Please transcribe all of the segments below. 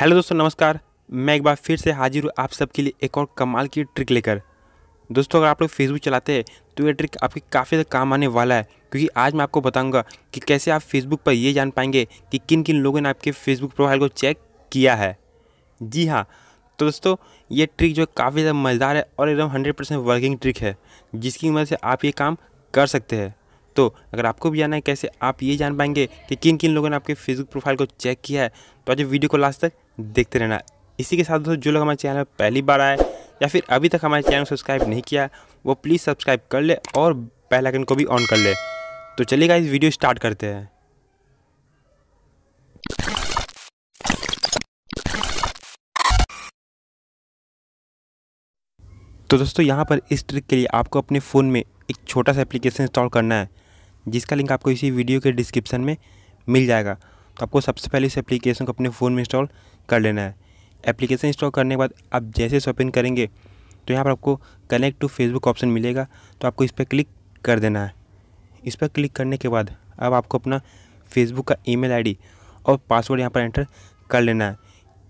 hello दोस्तों नमस्कार मैं एक बार फिर से हाजिर हूँ आप सबके लिए एक और कमाल की ट्रिक लेकर दोस्तों अगर आप लोग फेसबुक चलाते हैं तो ये ट्रिक आपके काफ़ी ज़्यादा काम आने वाला है क्योंकि आज मैं आपको बताऊंगा कि कैसे आप फेसबुक पर ये जान पाएंगे कि किन किन लोगों ने आपके फेसबुक प्रोफाइल को चेक किया है जी हाँ तो दोस्तों ये ट्रिक जो काफ़ी ज़्यादा मज़ेदार है और एकदम हंड्रेड वर्किंग ट्रिक है जिसकी मदद से आप ये काम कर सकते हैं तो अगर आपको भी जाना है कैसे आप ये जान पाएंगे कि किन किन लोगों ने आपके फेसबुक प्रोफाइल को चेक किया है तो आज वीडियो को लास्ट तक देखते रहना इसी के साथ दोस्तों जो लोग हमारे चैनल में पहली बार आए या फिर अभी तक हमारे चैनल सब्सक्राइब नहीं किया वो प्लीज़ सब्सक्राइब कर ले और बेल आइकन को भी ऑन कर ले तो चलिएगा इस वीडियो स्टार्ट करते हैं तो दोस्तों यहाँ पर इस ट्रिक के लिए आपको अपने फ़ोन में एक छोटा सा एप्लीकेशन इंस्टॉल करना है जिसका लिंक आपको इसी वीडियो के डिस्क्रिप्शन में मिल जाएगा तो आपको सबसे पहले इस एप्लीकेशन को अपने फ़ोन में इंस्टॉल कर लेना है एप्लीकेशन इंस्टॉल करने के बाद आप जैसे शॉपिंग करेंगे तो यहाँ पर आपको कनेक्ट टू फेसबुक ऑप्शन मिलेगा तो आपको इस पर क्लिक कर देना है इस पर क्लिक करने के बाद अब आपको अपना फेसबुक का ईमेल आईडी और पासवर्ड यहाँ पर एंटर कर लेना है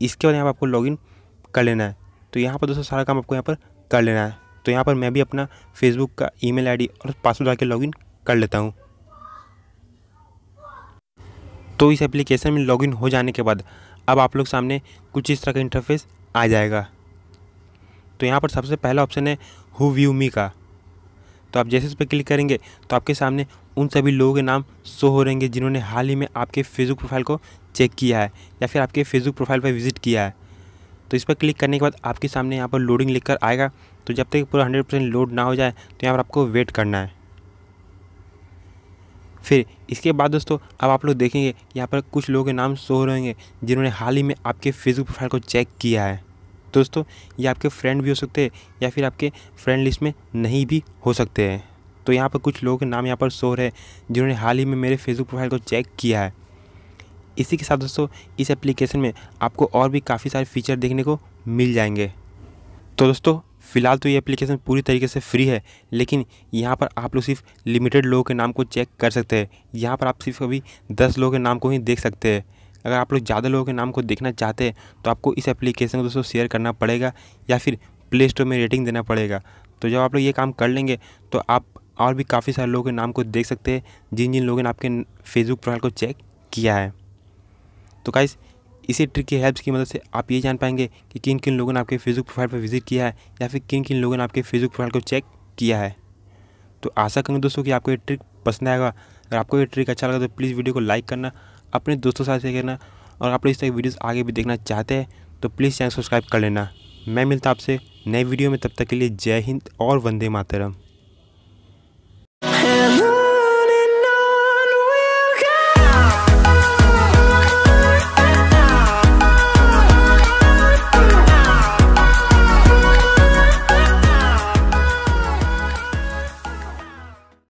इसके बाद यहाँ पर आपको लॉगिन कर लेना है तो यहाँ पर दोस्तों सारा काम आपको यहाँ पर कर लेना है तो यहाँ पर मैं भी अपना फेसबुक का ईमेल आईडी और पासवर्ड आके लॉगिन कर लेता हूँ तो इस एप्लीकेशन में लॉगिन हो जाने के बाद अब आप लोग सामने कुछ इस तरह का इंटरफेस आ जाएगा तो यहाँ पर सबसे पहला ऑप्शन है हु व्यू मी का तो आप जैसे इस पर क्लिक करेंगे तो आपके सामने उन सभी लोगों के नाम शो हो रहेंगे जिन्होंने हाल ही में आपके फेसबुक प्रोफाइल को चेक किया है या फिर आपके फेसबुक प्रोफाइल पर विजिट किया है तो इस पर क्लिक करने के बाद आपके सामने यहाँ पर लोडिंग लिख कर आएगा तो जब तक पूरा हंड्रेड परसेंट लोड ना हो जाए तो यहाँ पर आपको वेट करना है फिर इसके बाद दोस्तों अब आप लोग देखेंगे यहाँ पर कुछ लोगों के नाम शो रहेंगे जिन्होंने हाल ही में आपके फेसबुक प्रोफाइल को चेक किया है दोस्तों ये आपके फ्रेंड भी हो सकते हैं या फिर आपके फ्रेंड लिस्ट में नहीं भी हो सकते हैं तो यहाँ पर कुछ लोगों के नाम यहाँ पर शो रहे जिन्होंने हाल ही में मेरे फेसबुक प्रोफाइल को चेक किया है इसी के साथ दोस्तों इस एप्लीकेशन में आपको और भी काफ़ी सारे फीचर देखने को मिल जाएंगे तो दोस्तों फ़िलहाल तो ये एप्लीकेशन पूरी तरीके से फ्री है लेकिन यहाँ पर आप लोग सिर्फ लिमिटेड लोगों के नाम को चेक कर सकते हैं यहाँ पर आप सिर्फ अभी दस लोगों के नाम को ही देख सकते हैं अगर आप लोग ज़्यादा लोगों के नाम को देखना चाहते हैं तो आपको इस एप्लीकेशन को दोस्तों शेयर करना पड़ेगा या फिर प्ले स्टोर में रेटिंग देना पड़ेगा तो जब आप लोग ये काम कर लेंगे तो आप और भी काफ़ी सारे लोगों के नाम को देख सकते हैं जिन जिन लोगों ने आपके फेसबुक प्रोफाइल को चेक किया है तो गाइस इसी ट्रिक की हेल्प की मदद से आप ये जान पाएंगे कि किन किन लोगों ने आपके फेसबुक प्रोफाइल पर विजिट किया है या फिर किन किन लोगों ने आपके फेसबुक प्रोफाइल को चेक किया है तो आशा करूँगा दोस्तों कि आपको ये ट्रिक पसंद आएगा अगर आपको ये ट्रिक अच्छा लगा तो प्लीज़ वीडियो को लाइक करना अपने दोस्तों साथ शेयर करना और आप इस तरह की वीडियोस आगे भी देखना चाहते हैं तो प्लीज़ चैनल सब्सक्राइब कर लेना मैं मिलता आपसे नए वीडियो में तब तक के लिए जय हिंद और वंदे मातरम